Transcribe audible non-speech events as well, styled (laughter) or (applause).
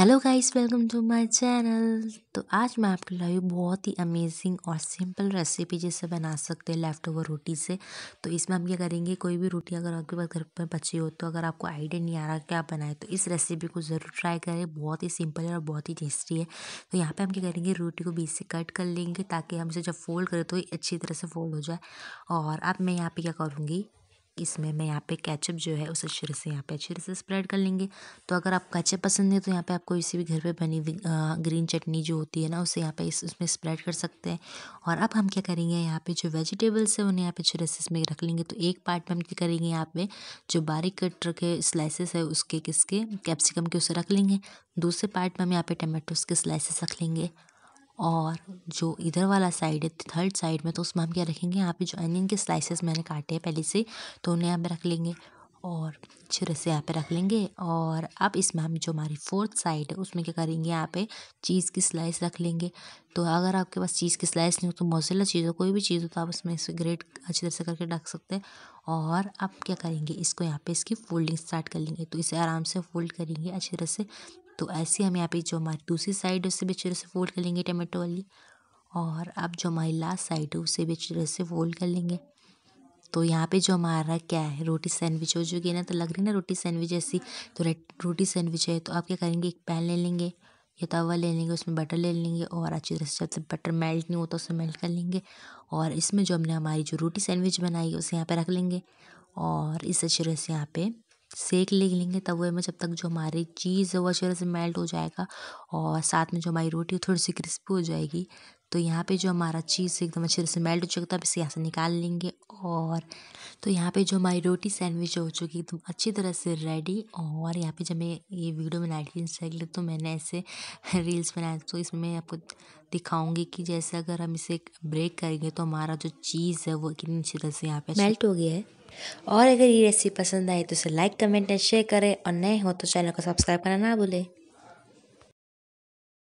hello guys welcome to my channel तो आज मैं आपके लिए बहुत ही अमेजिंग और सिंपल रेसिपी जिसे बना सकते हैं लेफ़्ट ओवर रोटी से तो इसमें हम क्या करेंगे कोई भी रोटी अगर आपके पास घर पर बची हो तो अगर आपको आइडिया नहीं आ रहा क्या बनाए तो इस रेसिपी को ज़रूर ट्राई करें बहुत ही सिंपल है और बहुत ही टेस्टी है तो यहाँ पर हम क्या करेंगे रोटी को बीच से कट कर लेंगे ताकि हम इसे जब फोल्ड करें तो अच्छी तरह से फोल्ड हो जाए और अब मैं यहाँ पर क्या करूँगी इसमें मैं यहाँ पे कैचअप जो है उसे अच्छे से यहाँ पे अच्छे से स्प्रेड कर लेंगे तो अगर आप कैचअप पसंद है तो यहाँ पे आप कोई भी घर पे बनी हुई ग्रीन चटनी जो होती है ना उसे यहाँ पे इस उसमें स्प्रेड कर सकते हैं और अब हम क्या करेंगे यहाँ पे जो वेजिटेबल्स है उन्हें यहाँ पे अच्छे से इसमें रख लेंगे तो एक पार्ट में हम क्या करेंगे यहाँ पे जो बारीक कट रखे स्लाइसेस है उसके किसके कैप्सिकम के उसे रख लेंगे दूसरे पार्ट में हम यहाँ पे टमाटोस के स्लाइसेस रख लेंगे और जो इधर वाला साइड है थर्ड साइड में तो उसमें हम क्या रखेंगे यहाँ पे जो अनियन के स्लाइसेस मैंने काटे हैं पहले से तो उन्हें यहाँ पे रख लेंगे और अच्छे से यहाँ पे रख लेंगे और अब इसमें हम जो हमारी फोर्थ साइड है उसमें क्या करेंगे यहाँ पे चीज़ की स्लाइस रख लेंगे तो अगर आपके पास चीज़ की स्लाइस नहीं हो तो मौसला चीज़ हो कोई भी चीज़ हो तो आप उसमें इसे ग्रेट अच्छी तरह से करके रख सकते हैं और अब क्या करेंगे इसको यहाँ पे इसकी फोल्डिंग स्टार्ट कर लेंगे तो इसे आराम से फोल्ड करेंगे अच्छी तरह से तो ऐसे हम यहाँ पे जो हमारी दूसरी साइड है उससे भी अच्छी तरह से फोल्ड कर लेंगे टमाटो वाली और अब जो हमारी लास्ट साइड है उसे भी अच्छी तरह से फोल्ड कर लेंगे तो यहाँ पे जो हमारा क्या है रोटी सैंडविच हो चुकी है ना तो लग रही ना रोटी सैंडविच ऐसी तो रोटी सैंडविच है तो आप क्या करेंगे एक पैन ले लेंगे या तवा ले लेंगे उसमें बटर ले लेंगे और अच्छी तरह से जब तक बटर मेल्ट नहीं होता उसे मेल्ट कर लेंगे और इसमें जो हमने हमारी जो रोटी सैंडविच बनाई है उसे यहाँ पे रख लेंगे और इस अच्छी तरह से यहाँ पर सेक ले लेंगे तवे में जब तक जो हमारी चीज़ है वो अच्छी तरह से मेल्ट हो जाएगा और साथ में जो हमारी रोटी थोड़ी सी क्रिस्पी हो जाएगी तो यहाँ पे जो हमारा चीज़ एकदम अच्छे से मेल्ट हो चुका था इसे यहाँ से निकाल लेंगे और तो यहाँ पे जो हमारी रोटी सैंडविच हो चुकी एकदम तो अच्छी तरह से रेडी और यहाँ पे जब मैं ये वीडियो बनाई थी इंस्टाग्राम तो मैंने ऐसे रील्स (laughs) बनाए तो इसमें मैं आपको दिखाऊंगी कि जैसे अगर हम इसे ब्रेक करेंगे तो हमारा जो चीज़ है वो कितनी अच्छी तरह से यहाँ पे मेल्ट हो गया है और अगर ये रेसिपी पसंद आए तो इसे लाइक कमेंट एंड शेयर करें और नए हो तो चैनल को सब्सक्राइब करना ना भूलें